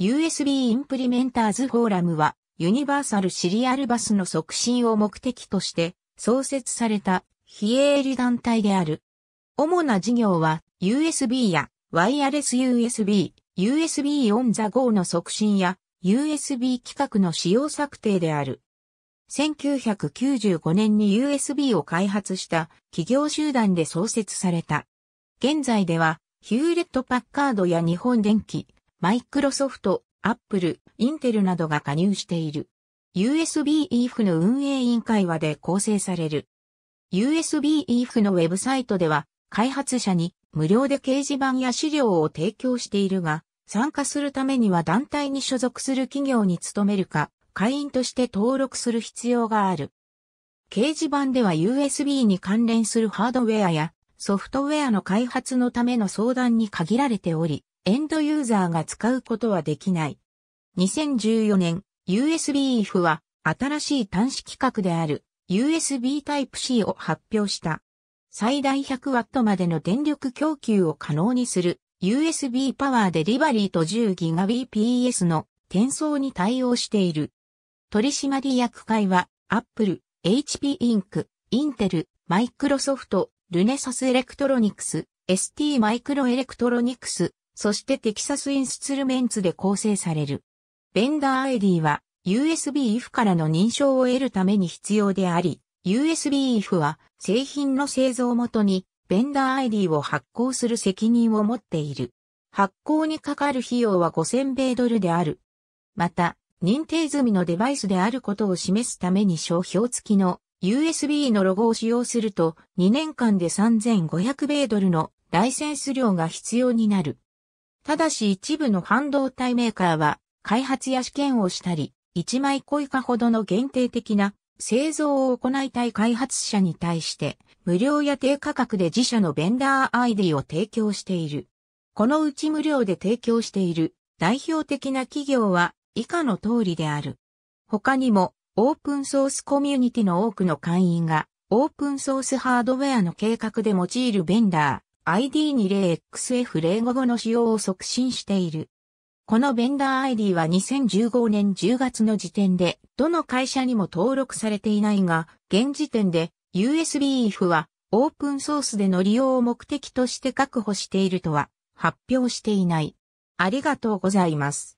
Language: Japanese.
USB インプリメンターズフォーラムは、ユニバーサルシリアルバスの促進を目的として創設された非営利団体である。主な事業は USB やワイヤレス USB、USB on the go の促進や USB 規格の使用策定である。1995年に USB を開発した企業集団で創設された。現在ではヒューレット・パッカードや日本電機、マイクロソフト、アップル、インテルなどが加入している。USB-EF の運営委員会話で構成される。USB-EF のウェブサイトでは、開発者に無料で掲示板や資料を提供しているが、参加するためには団体に所属する企業に勤めるか、会員として登録する必要がある。掲示板では USB に関連するハードウェアやソフトウェアの開発のための相談に限られており、エンドユーザーが使うことはできない。2014年、USB-IF は新しい端子規格である USB Type-C を発表した。最大 100W までの電力供給を可能にする USB パワーデリバリーと 10Gbps の転送に対応している。取締役会は Apple、HP Inc、Intel、Microsoft、ルネサスエレクトロニクス、ST マイクロエレクトロニクス、そしてテキサスインスツルメンツで構成される。ベンダー ID は USB IF からの認証を得るために必要であり、USB IF は製品の製造元にベンダー ID を発行する責任を持っている。発行にかかる費用は5000米ドルである。また、認定済みのデバイスであることを示すために商標付きの USB のロゴを使用すると2年間で3500米ドルのライセンス料が必要になる。ただし一部の半導体メーカーは開発や試験をしたり、1枚個以下ほどの限定的な製造を行いたい開発者に対して無料や低価格で自社のベンダー ID を提供している。このうち無料で提供している代表的な企業は以下の通りである。他にもオープンソースコミュニティの多くの会員がオープンソースハードウェアの計画で用いるベンダー、ID20XF055 の使用を促進している。このベンダー ID は2015年10月の時点で、どの会社にも登録されていないが、現時点で u s b f はオープンソースでの利用を目的として確保しているとは発表していない。ありがとうございます。